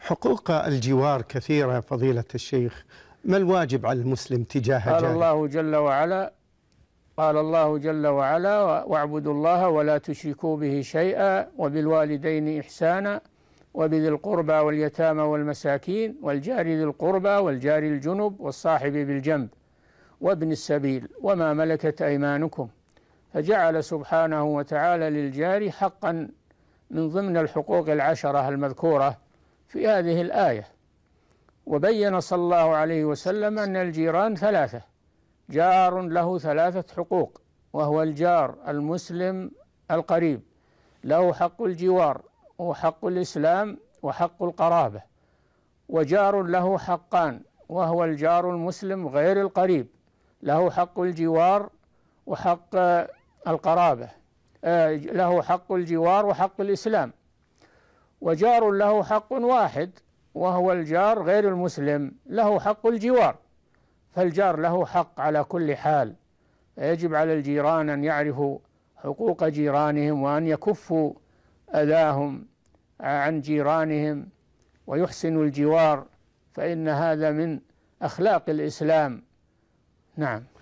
حقوق الجوار كثيرة فضيلة الشيخ ما الواجب على المسلم تجاه قال الله جل وعلا قال الله جل وعلا واعبدوا الله ولا تشركوا به شيئا وبالوالدين إحسانا وبذي القربى واليتامى والمساكين والجار ذي القربى والجار الجنب والصاحب بالجنب وابن السبيل وما ملكت أيمانكم فجعل سبحانه وتعالى للجار حقا من ضمن الحقوق العشرة المذكورة في هذه الآية وبين صلى الله عليه وسلم أن الجيران ثلاثة جار له ثلاثة حقوق وهو الجار المسلم القريب له حق الجوار وحق الإسلام وحق القرابة وجار له حقان وهو الجار المسلم غير القريب له حق الجوار وحق القرابة آه، له حق الجوار وحق الإسلام وجار له حق واحد وهو الجار غير المسلم له حق الجوار فالجار له حق على كل حال يجب على الجيران أن يعرفوا حقوق جيرانهم وأن يكفوا أذاهم عن جيرانهم ويحسنوا الجوار فإن هذا من أخلاق الإسلام نعم